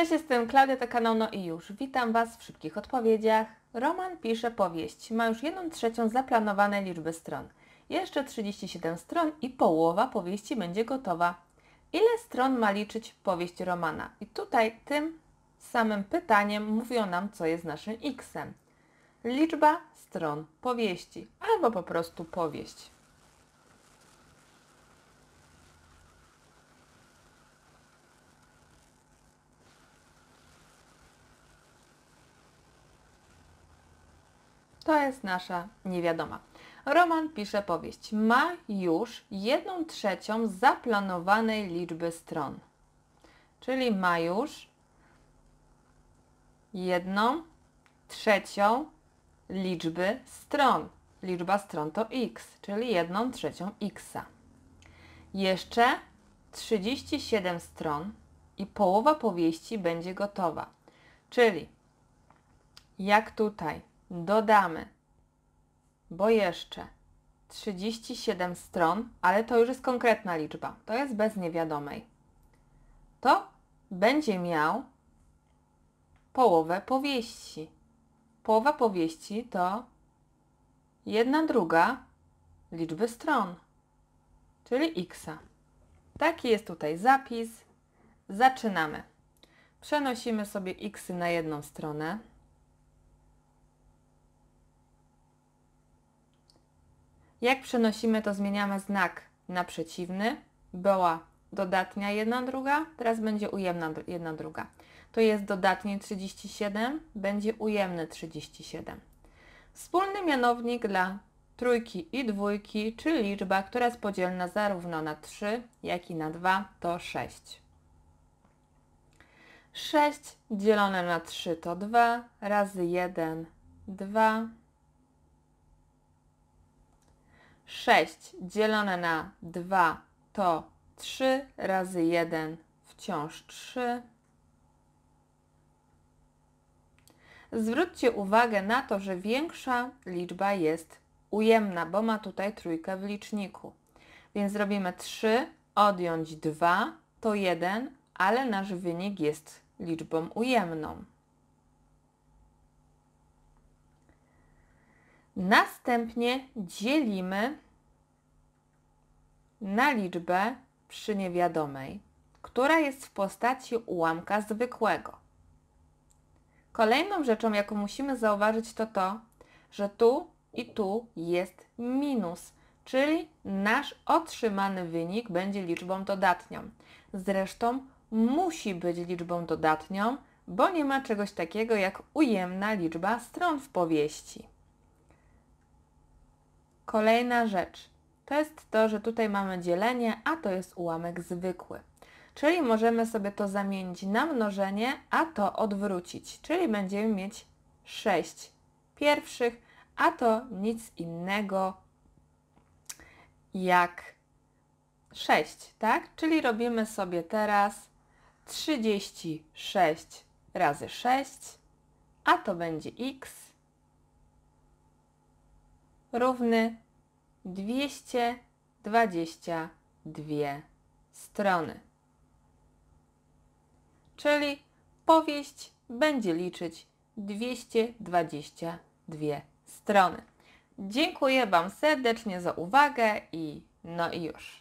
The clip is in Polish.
Cześć, jestem Klaudia, to kanał No i już. Witam Was w szybkich odpowiedziach. Roman pisze powieść. Ma już 1 trzecią zaplanowanej liczby stron. Jeszcze 37 stron i połowa powieści będzie gotowa. Ile stron ma liczyć powieść Romana? I tutaj tym samym pytaniem mówią nam, co jest naszym X-em. Liczba stron powieści, albo po prostu powieść. To jest nasza niewiadoma. Roman pisze powieść. Ma już jedną trzecią zaplanowanej liczby stron. Czyli ma już jedną trzecią liczby stron. Liczba stron to x, czyli jedną trzecią xa. Jeszcze 37 stron i połowa powieści będzie gotowa. Czyli jak tutaj dodamy, bo jeszcze 37 stron, ale to już jest konkretna liczba, to jest bez niewiadomej, to będzie miał połowę powieści. Połowa powieści to jedna druga liczby stron, czyli x. Taki jest tutaj zapis. Zaczynamy. Przenosimy sobie x na jedną stronę. Jak przenosimy, to zmieniamy znak na przeciwny. Była dodatnia jedna druga, teraz będzie ujemna jedna druga. To jest dodatnie 37, będzie ujemny 37. Wspólny mianownik dla trójki i dwójki, czyli liczba, która jest podzielna zarówno na 3, jak i na 2, to 6. 6 dzielone na 3 to 2, razy 1, 2, 6 dzielone na 2 to 3 razy 1 wciąż 3. Zwróćcie uwagę na to, że większa liczba jest ujemna, bo ma tutaj trójkę w liczniku. Więc robimy 3, odjąć 2 to 1, ale nasz wynik jest liczbą ujemną. Następnie dzielimy na liczbę przy niewiadomej, która jest w postaci ułamka zwykłego. Kolejną rzeczą, jaką musimy zauważyć, to to, że tu i tu jest minus, czyli nasz otrzymany wynik będzie liczbą dodatnią. Zresztą musi być liczbą dodatnią, bo nie ma czegoś takiego jak ujemna liczba stron w powieści. Kolejna rzecz to jest to, że tutaj mamy dzielenie, a to jest ułamek zwykły. Czyli możemy sobie to zamienić na mnożenie, a to odwrócić, czyli będziemy mieć 6 pierwszych, a to nic innego jak 6, tak? Czyli robimy sobie teraz 36 razy 6, a to będzie x równy 222 strony. Czyli powieść będzie liczyć 222 strony. Dziękuję Wam serdecznie za uwagę i no i już.